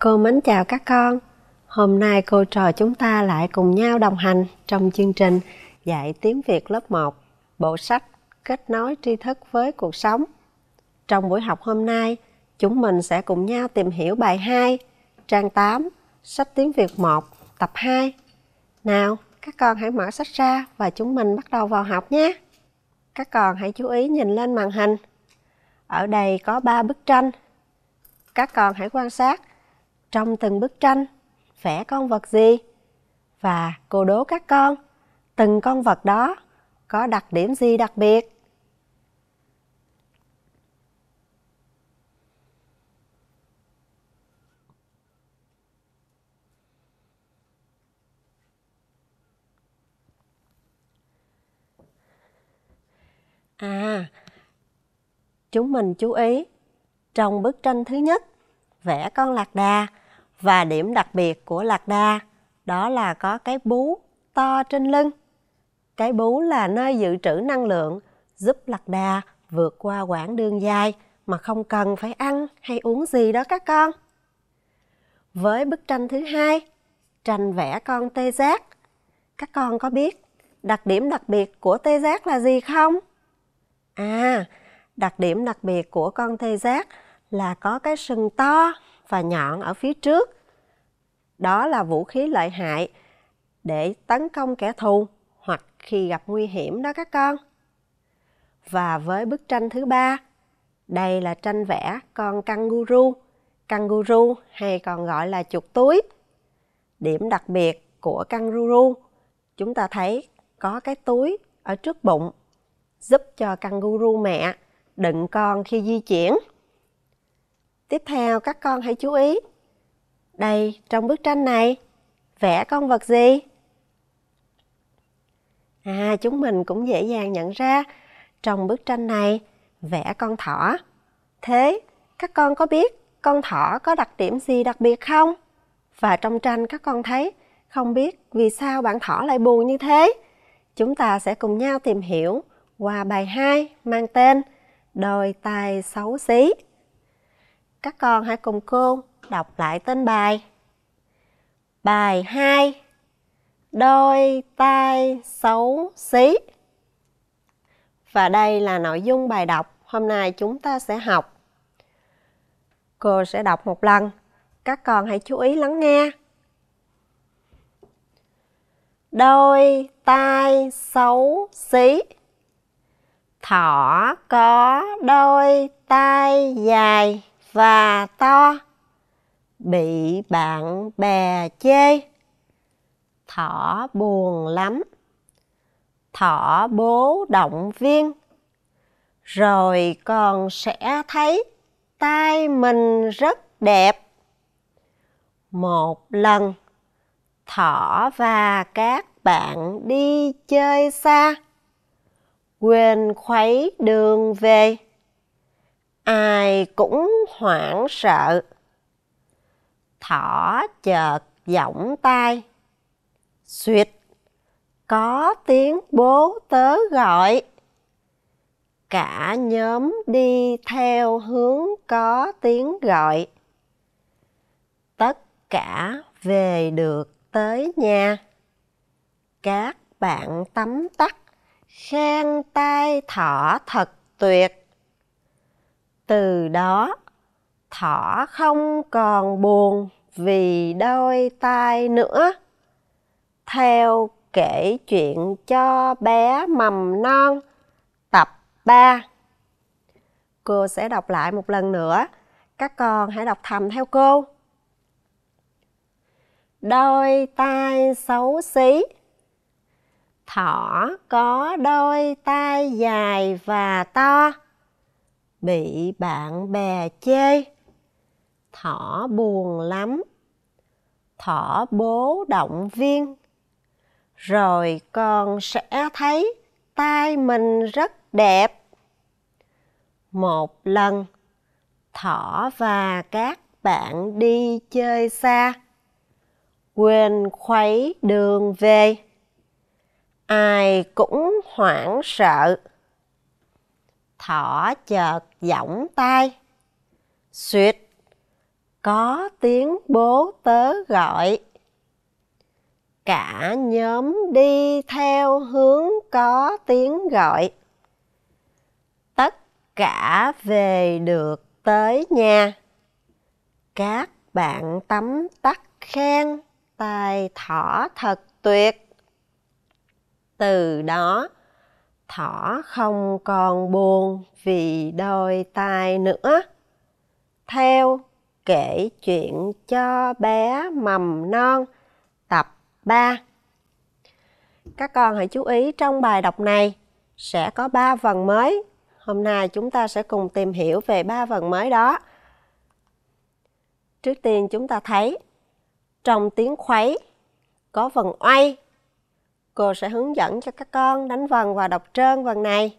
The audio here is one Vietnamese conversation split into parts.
Cô mến chào các con. Hôm nay cô trò chúng ta lại cùng nhau đồng hành trong chương trình dạy tiếng Việt lớp 1, bộ sách Kết nối tri thức với cuộc sống. Trong buổi học hôm nay, chúng mình sẽ cùng nhau tìm hiểu bài 2, trang 8, sách tiếng Việt 1, tập 2. Nào, các con hãy mở sách ra và chúng mình bắt đầu vào học nhé. Các con hãy chú ý nhìn lên màn hình. Ở đây có 3 bức tranh. Các con hãy quan sát trong từng bức tranh vẽ con vật gì và cô đố các con từng con vật đó có đặc điểm gì đặc biệt à chúng mình chú ý trong bức tranh thứ nhất vẽ con lạc đà và điểm đặc biệt của lạc đà đó là có cái bú to trên lưng. Cái bú là nơi dự trữ năng lượng giúp lạc đà vượt qua quãng đường dài mà không cần phải ăn hay uống gì đó các con. Với bức tranh thứ hai, tranh vẽ con tê giác. Các con có biết đặc điểm đặc biệt của tê giác là gì không? À, đặc điểm đặc biệt của con tê giác là có cái sừng to và nhọn ở phía trước. Đó là vũ khí lợi hại để tấn công kẻ thù hoặc khi gặp nguy hiểm đó các con. Và với bức tranh thứ ba, đây là tranh vẽ con kangaroo, kangaroo hay còn gọi là chuột túi. Điểm đặc biệt của kangaroo, chúng ta thấy có cái túi ở trước bụng giúp cho kangaroo mẹ đựng con khi di chuyển. Tiếp theo các con hãy chú ý. Đây, trong bức tranh này, vẽ con vật gì? À, chúng mình cũng dễ dàng nhận ra trong bức tranh này vẽ con thỏ. Thế, các con có biết con thỏ có đặc điểm gì đặc biệt không? Và trong tranh các con thấy không biết vì sao bạn thỏ lại buồn như thế. Chúng ta sẽ cùng nhau tìm hiểu qua bài 2 mang tên Đôi tai xấu xí. Các con hãy cùng cô đọc lại tên bài. Bài 2 Đôi tay xấu xí Và đây là nội dung bài đọc hôm nay chúng ta sẽ học. Cô sẽ đọc một lần. Các con hãy chú ý lắng nghe. Đôi tay xấu xí Thỏ có đôi tay dài và to bị bạn bè chê thỏ buồn lắm thỏ bố động viên rồi còn sẽ thấy tay mình rất đẹp một lần thỏ và các bạn đi chơi xa quên khuấy đường về ai cũng hoảng sợ. Thỏ chợt giọng tay, suyệt, có tiếng bố tớ gọi. Cả nhóm đi theo hướng có tiếng gọi. Tất cả về được tới nhà. Các bạn tắm tắt khen tay thỏ thật tuyệt từ đó thỏ không còn buồn vì đôi tai nữa theo kể chuyện cho bé mầm non tập 3 cô sẽ đọc lại một lần nữa các con hãy đọc thầm theo cô đôi tai xấu xí thỏ có đôi tai dài và to bị bạn bè chê thỏ buồn lắm thỏ bố động viên rồi con sẽ thấy tai mình rất đẹp một lần thỏ và các bạn đi chơi xa quên khuấy đường về ai cũng hoảng sợ thỏ chợt giọng tai suyệt có tiếng bố tớ gọi cả nhóm đi theo hướng có tiếng gọi tất cả về được tới nhà các bạn tắm tắt khen tài thỏ thật tuyệt từ đó thỏ không còn buồn vì đôi tai nữa theo kể chuyện cho bé mầm non tập 3 các con hãy chú ý trong bài đọc này sẽ có 3 phần mới hôm nay chúng ta sẽ cùng tìm hiểu về 3 phần mới đó trước tiên chúng ta thấy trong tiếng khuấy có phần oay cô sẽ hướng dẫn cho các con đánh vần và đọc trơn vần này.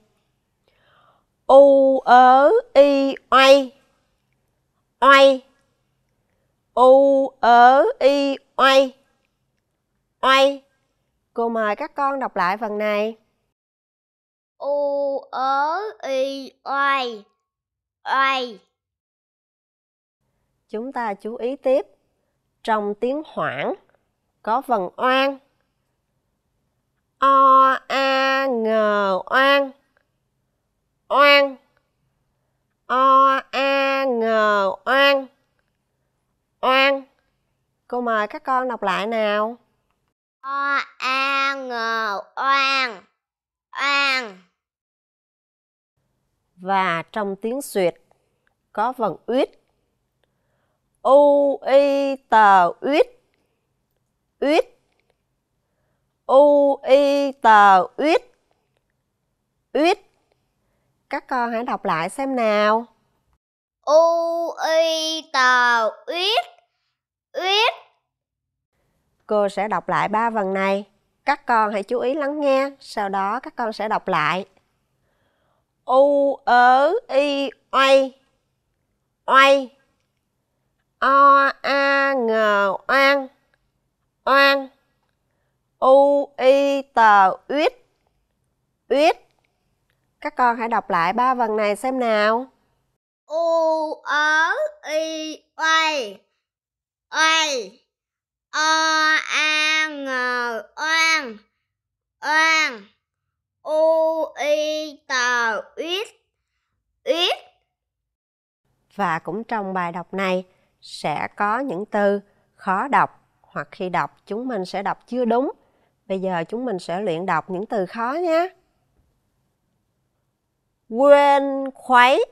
U, ớ, y, oai. Oai. U, ớ, y, oai. Oai. Cô mời các con đọc lại vần này. U, ớ, y, oai. Oai. Chúng ta chú ý tiếp. Trong tiếng hoảng có vần oan o a ng oan oan o a ng oan oan cô mời các con đọc lại nào o a ng oan oan và trong tiếng suyệt có vần uyết u y tờ uyết uyết u y tờ uýt uýt các con hãy đọc lại xem nào u y tờ uýt uýt cô sẽ đọc lại ba vần này các con hãy chú ý lắng nghe sau đó các con sẽ đọc lại u ở y oay oay o a ngờ oan oan u y t uyết uyết các con hãy đọc lại ba vần này xem nào u ớ y oai oai o a ng oan oan u y t uyết uyết và cũng trong bài đọc này sẽ có những từ khó đọc hoặc khi đọc chúng mình sẽ đọc chưa đúng Bây giờ chúng mình sẽ luyện đọc những từ khó nhé. Quên khuấy.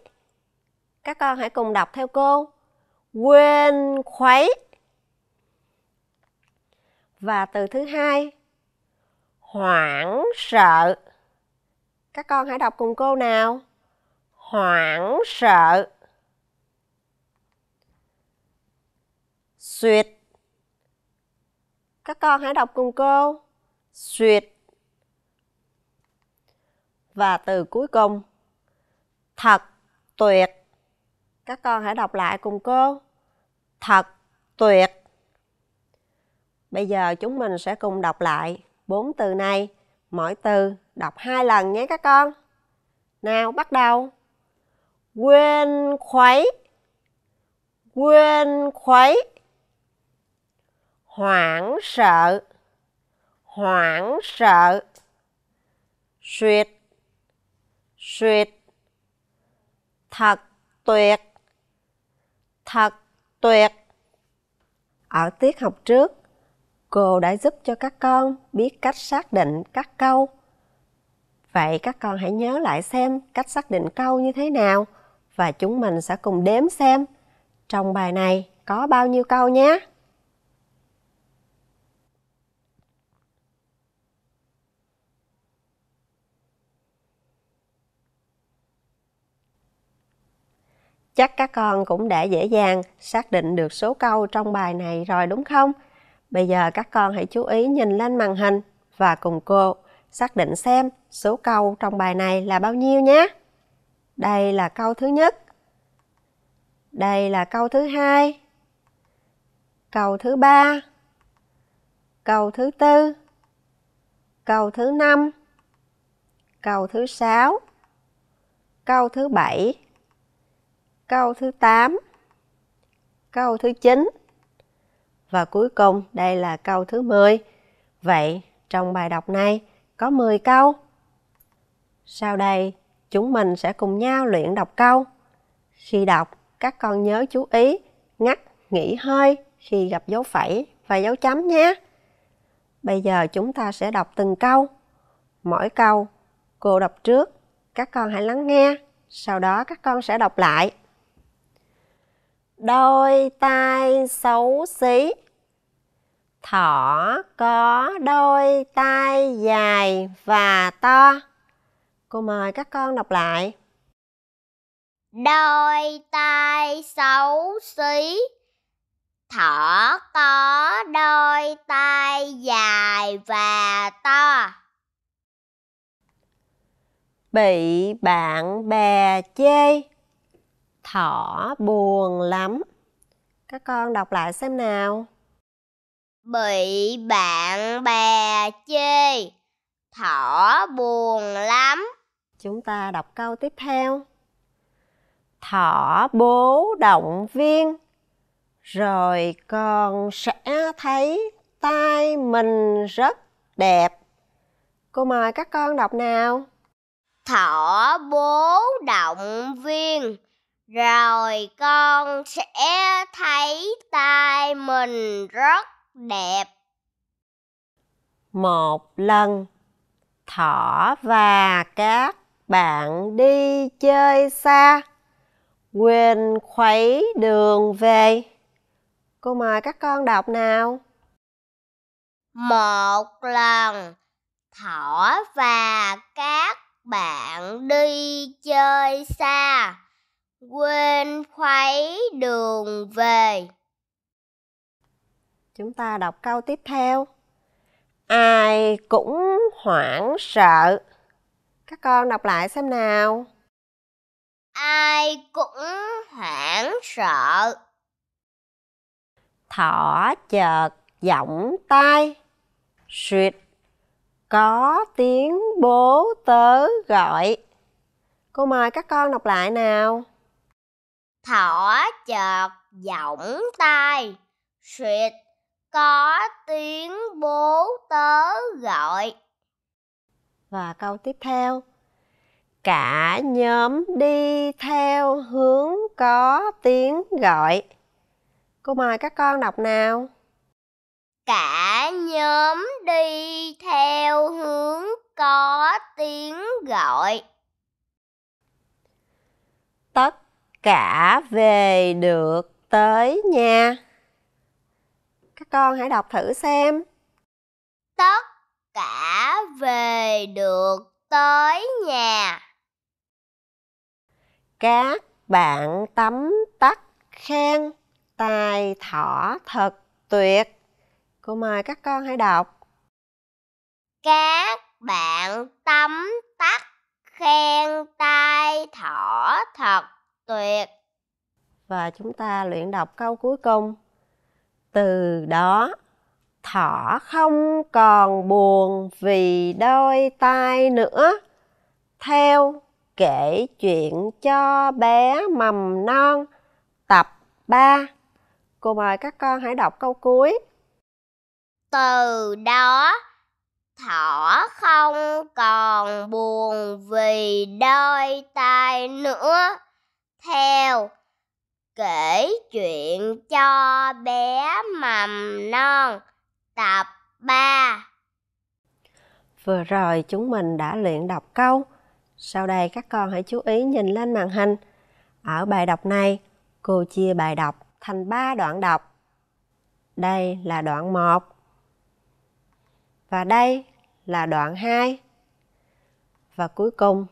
Các con hãy cùng đọc theo cô. Quên khuấy. Và từ thứ hai, hoảng sợ. Các con hãy đọc cùng cô nào. Hoảng sợ. Xuyệt. Các con hãy đọc cùng cô duyệt. Và từ cuối cùng, thật tuyệt. Các con hãy đọc lại cùng cô. Thật tuyệt. Bây giờ chúng mình sẽ cùng đọc lại bốn từ này. Mỗi từ đọc hai lần nhé các con. Nào bắt đầu. Quên khuấy. Quên khuấy. Hoảng sợ hoảng sợ suyệt suyệt thật tuyệt thật tuyệt ở tiết học trước cô đã giúp cho các con biết cách xác định các câu vậy các con hãy nhớ lại xem cách xác định câu như thế nào và chúng mình sẽ cùng đếm xem trong bài này có bao nhiêu câu nhé Chắc các con cũng đã dễ dàng xác định được số câu trong bài này rồi đúng không? Bây giờ các con hãy chú ý nhìn lên màn hình và cùng cô xác định xem số câu trong bài này là bao nhiêu nhé. Đây là câu thứ nhất. Đây là câu thứ hai. Câu thứ ba. Câu thứ tư. Câu thứ năm. Câu thứ sáu. Câu thứ bảy câu thứ 8, câu thứ 9 và cuối cùng đây là câu thứ 10. Vậy trong bài đọc này có 10 câu. Sau đây chúng mình sẽ cùng nhau luyện đọc câu. Khi đọc, các con nhớ chú ý ngắt, nghỉ hơi khi gặp dấu phẩy và dấu chấm nhé. Bây giờ chúng ta sẽ đọc từng câu. Mỗi câu, cô đọc trước, các con hãy lắng nghe, sau đó các con sẽ đọc lại đôi tay xấu xí thỏ có đôi tay dài và to cô mời các con đọc lại đôi tay xấu xí thỏ có đôi tay dài và to bị bạn bè chê Thỏ buồn lắm. Các con đọc lại xem nào. Bị bạn bè chê, thỏ buồn lắm. Chúng ta đọc câu tiếp theo. Thỏ bố động viên, rồi con sẽ thấy tay mình rất đẹp. Cô mời các con đọc nào. Thỏ bố động viên rồi con sẽ thấy tay mình rất đẹp một lần thỏ và các bạn đi chơi xa quên khuấy đường về cô mời các con đọc nào một lần thỏ và các bạn đi chơi xa quên khuấy đường về chúng ta đọc câu tiếp theo ai cũng hoảng sợ các con đọc lại xem nào ai cũng hoảng sợ thỏ chợt giọng tay suyệt có tiếng bố tớ gọi cô mời các con đọc lại nào thỏ chợt giọng tay, suyệt có tiếng bố tớ gọi và câu tiếp theo cả nhóm đi theo hướng có tiếng gọi cô mời các con đọc nào cả nhóm đi theo hướng có tiếng gọi tất cả về được tới nhà các con hãy đọc thử xem tất cả về được tới nhà các bạn tắm tắt khen tài thỏ thật tuyệt cô mời các con hãy đọc các bạn tắm tắt khen tai thỏ thật tuyệt và chúng ta luyện đọc câu cuối cùng từ đó thỏ không còn buồn vì đôi tai nữa theo kể chuyện cho bé mầm non tập 3 cô mời các con hãy đọc câu cuối từ đó thỏ không còn buồn vì đôi tai nữa theo kể chuyện cho bé mầm non tập 3 Vừa rồi chúng mình đã luyện đọc câu Sau đây các con hãy chú ý nhìn lên màn hình Ở bài đọc này cô chia bài đọc thành 3 đoạn đọc Đây là đoạn 1 Và đây là đoạn 2 Và cuối cùng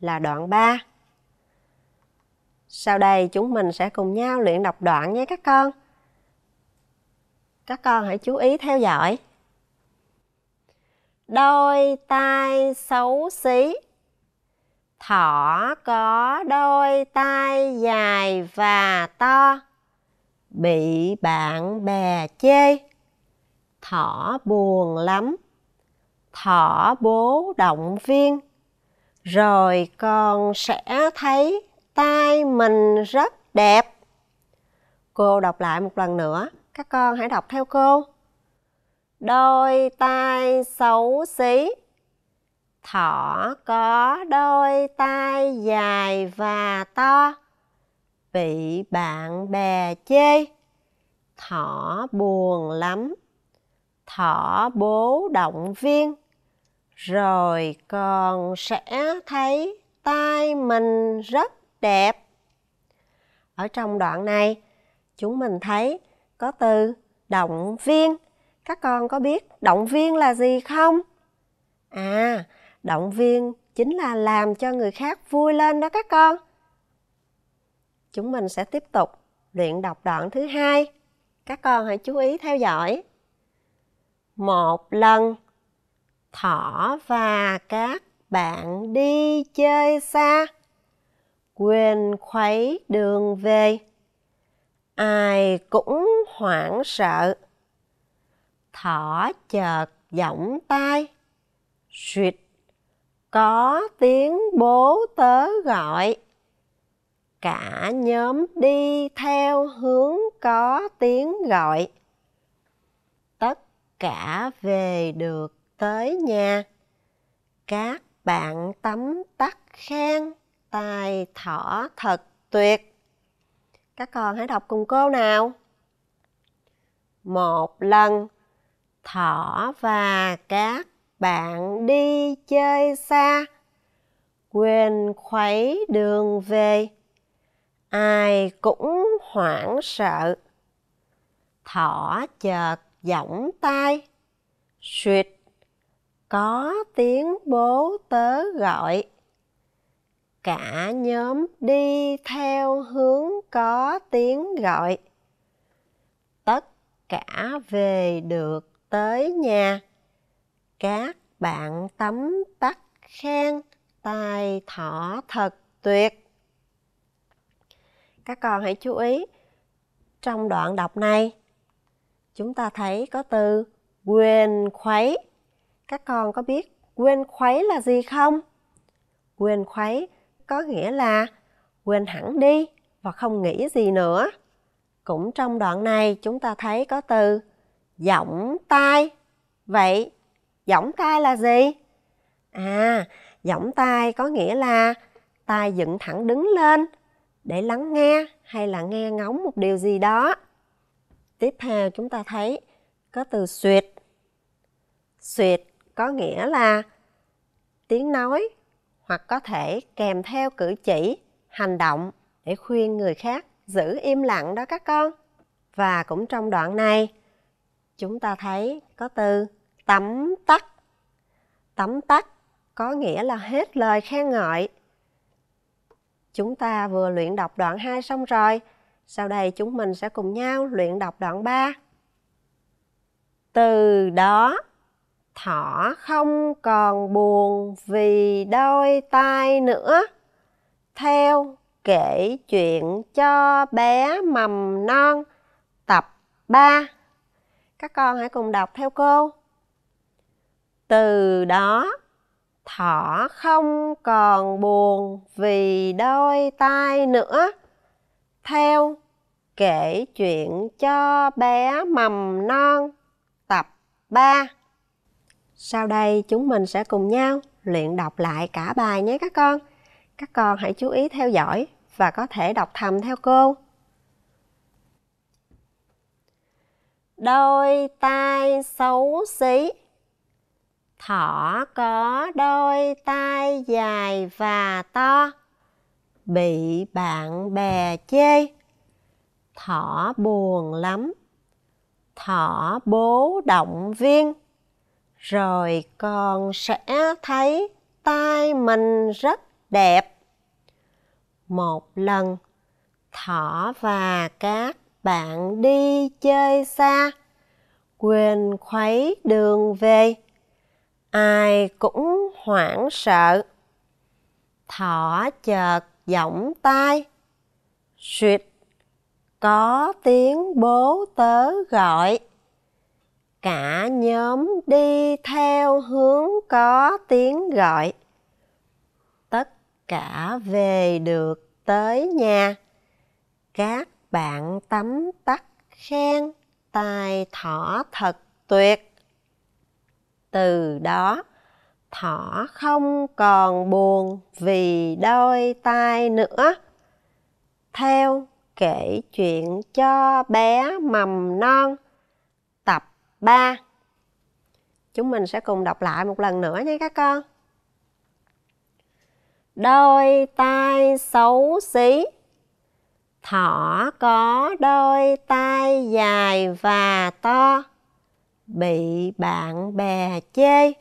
là đoạn 3 sau đây chúng mình sẽ cùng nhau luyện đọc đoạn nhé các con. Các con hãy chú ý theo dõi. Đôi tai xấu xí Thỏ có đôi tai dài và to Bị bạn bè chê Thỏ buồn lắm Thỏ bố động viên Rồi con sẽ thấy tay mình rất đẹp. Cô đọc lại một lần nữa, các con hãy đọc theo cô. Đôi tay xấu xí. Thỏ có đôi tay dài và to, bị bạn bè chê. Thỏ buồn lắm. Thỏ bố động viên, rồi còn sẽ thấy tay mình rất đẹp. Ở trong đoạn này, chúng mình thấy có từ động viên. Các con có biết động viên là gì không? À, động viên chính là làm cho người khác vui lên đó các con. Chúng mình sẽ tiếp tục luyện đọc đoạn thứ hai. Các con hãy chú ý theo dõi. Một lần thỏ và các bạn đi chơi xa quên khuấy đường về ai cũng hoảng sợ thỏ chợt giọng tai suỵt có tiếng bố tớ gọi cả nhóm đi theo hướng có tiếng gọi tất cả về được tới nhà các bạn tắm tắt khen tài thỏ thật tuyệt các con hãy đọc cùng cô nào một lần thỏ và các bạn đi chơi xa quên khuấy đường về ai cũng hoảng sợ thỏ chợt giỏng tay suỵt có tiếng bố tớ gọi cả nhóm đi theo hướng có tiếng gọi tất cả về được tới nhà các bạn tấm tắc khen tài thỏ thật tuyệt các con hãy chú ý trong đoạn đọc này chúng ta thấy có từ quên khuấy các con có biết quên khuấy là gì không quên khuấy có nghĩa là quên hẳn đi và không nghĩ gì nữa. Cũng trong đoạn này chúng ta thấy có từ giọng tai. Vậy giọng tai là gì? À, giọng tai có nghĩa là tai dựng thẳng đứng lên để lắng nghe hay là nghe ngóng một điều gì đó. Tiếp theo chúng ta thấy có từ suyệt. Suyệt có nghĩa là tiếng nói hoặc có thể kèm theo cử chỉ, hành động để khuyên người khác giữ im lặng đó các con. Và cũng trong đoạn này, chúng ta thấy có từ tấm tắt Tấm tắt có nghĩa là hết lời khen ngợi. Chúng ta vừa luyện đọc đoạn 2 xong rồi, sau đây chúng mình sẽ cùng nhau luyện đọc đoạn 3. Từ đó thỏ không còn buồn vì đôi tai nữa theo kể chuyện cho bé mầm non tập 3 các con hãy cùng đọc theo cô từ đó thỏ không còn buồn vì đôi tai nữa theo kể chuyện cho bé mầm non tập 3 sau đây chúng mình sẽ cùng nhau luyện đọc lại cả bài nhé các con. Các con hãy chú ý theo dõi và có thể đọc thầm theo cô. Đôi tay xấu xí Thỏ có đôi tay dài và to Bị bạn bè chê Thỏ buồn lắm Thỏ bố động viên rồi con sẽ thấy tay mình rất đẹp một lần thỏ và các bạn đi chơi xa quên khuấy đường về ai cũng hoảng sợ thỏ chợt giọng tay suỵt có tiếng bố tớ gọi cả nhóm đi theo hướng có tiếng gọi tất cả về được tới nhà các bạn tắm tắt khen tài thỏ thật tuyệt từ đó thỏ không còn buồn vì đôi tay nữa theo kể chuyện cho bé mầm non 3. Chúng mình sẽ cùng đọc lại một lần nữa nhé các con. Đôi tay xấu xí Thỏ có đôi tay dài và to Bị bạn bè chê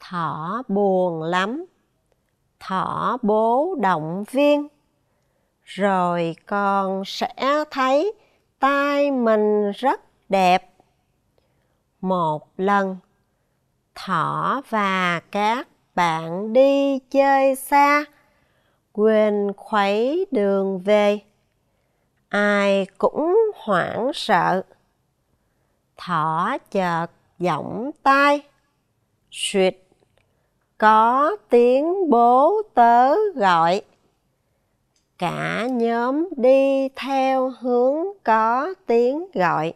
Thỏ buồn lắm Thỏ bố động viên Rồi con sẽ thấy tay mình rất đẹp một lần thỏ và các bạn đi chơi xa quên khuấy đường về ai cũng hoảng sợ thỏ chợt giọng tai suyệt có tiếng bố tớ gọi cả nhóm đi theo hướng có tiếng gọi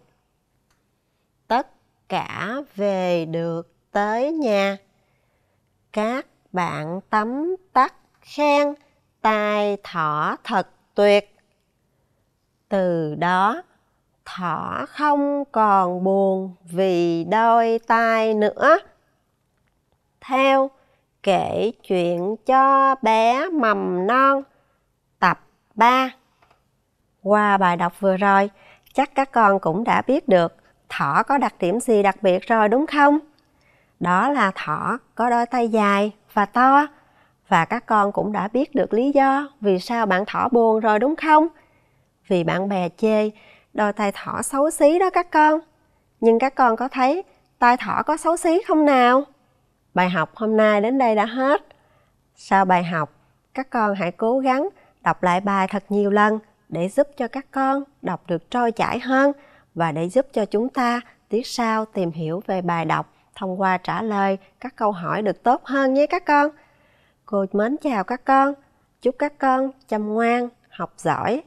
cả về được tới nhà. Các bạn tấm tắc khen tài thỏ thật tuyệt. Từ đó, thỏ không còn buồn vì đôi tai nữa. Theo kể chuyện cho bé mầm non tập 3. Qua bài đọc vừa rồi, chắc các con cũng đã biết được thỏ có đặc điểm gì đặc biệt rồi đúng không? Đó là thỏ có đôi tay dài và to và các con cũng đã biết được lý do vì sao bạn thỏ buồn rồi đúng không? Vì bạn bè chê đôi tay thỏ xấu xí đó các con. Nhưng các con có thấy tai thỏ có xấu xí không nào? Bài học hôm nay đến đây đã hết. Sau bài học, các con hãy cố gắng đọc lại bài thật nhiều lần để giúp cho các con đọc được trôi chảy hơn và để giúp cho chúng ta tiết sau tìm hiểu về bài đọc thông qua trả lời các câu hỏi được tốt hơn nhé các con. Cô mến chào các con. Chúc các con chăm ngoan, học giỏi